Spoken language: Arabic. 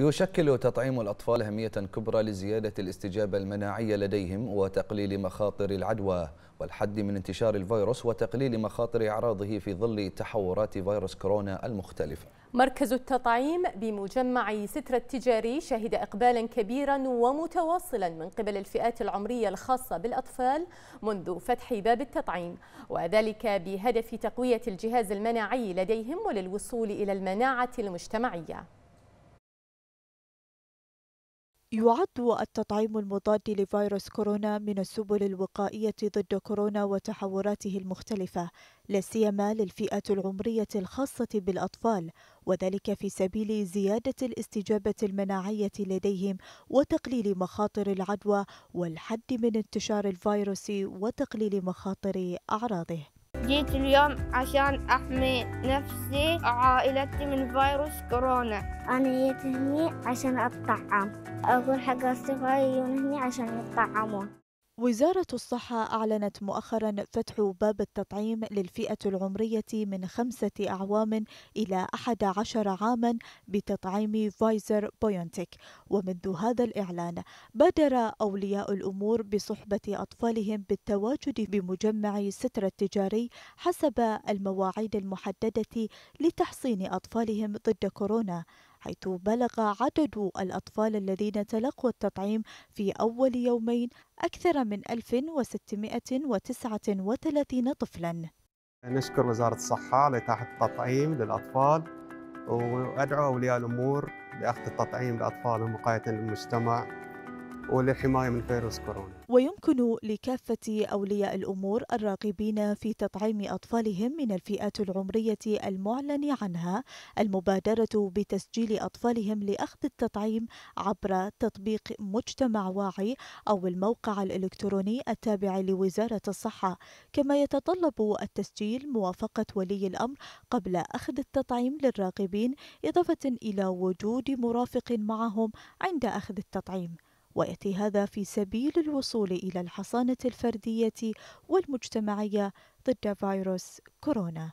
يشكل تطعيم الأطفال أهمية كبرى لزيادة الاستجابة المناعية لديهم وتقليل مخاطر العدوى والحد من انتشار الفيروس وتقليل مخاطر أعراضه في ظل تحورات فيروس كورونا المختلفة مركز التطعيم بمجمع سترة التجاري شهد إقبالا كبيرا ومتواصلا من قبل الفئات العمرية الخاصة بالأطفال منذ فتح باب التطعيم وذلك بهدف تقوية الجهاز المناعي لديهم وللوصول إلى المناعة المجتمعية يعد التطعيم المضاد لفيروس كورونا من السبل الوقائية ضد كورونا وتحوراته المختلفة، لا سيما للفئة العمرية الخاصة بالأطفال، وذلك في سبيل زيادة الاستجابة المناعية لديهم وتقليل مخاطر العدوى والحد من انتشار الفيروس وتقليل مخاطر أعراضه. جيت اليوم عشان أحمي نفسي وعائلتي من فيروس كورونا أنا جيت هني عشان أطعم أقول حق أصدقائي هني عشان يطعمون وزارة الصحة أعلنت مؤخرا فتح باب التطعيم للفئة العمرية من خمسة أعوام إلى أحد عشر عاما بتطعيم فايزر بويونتك ومنذ هذا الإعلان بادر أولياء الأمور بصحبة أطفالهم بالتواجد بمجمع ستر التجاري حسب المواعيد المحددة لتحصين أطفالهم ضد كورونا حيث بلغ عدد الأطفال الذين تلقوا التطعيم في أول يومين أكثر من 1639 طفلا نشكر وزارة الصحة على إتاحة التطعيم للأطفال وأدعو أولياء الأمور لأخذ التطعيم لأطفالهم وقاية للمجتمع وللحماية من فيروس كورونا ويمكن لكافة أولياء الأمور الراغبين في تطعيم أطفالهم من الفئات العمرية المعلن عنها المبادرة بتسجيل أطفالهم لأخذ التطعيم عبر تطبيق مجتمع واعي أو الموقع الإلكتروني التابع لوزارة الصحة كما يتطلب التسجيل موافقة ولي الأمر قبل أخذ التطعيم للراغبين إضافة إلى وجود مرافق معهم عند أخذ التطعيم ويأتي هذا في سبيل الوصول إلى الحصانة الفردية والمجتمعية ضد فيروس كورونا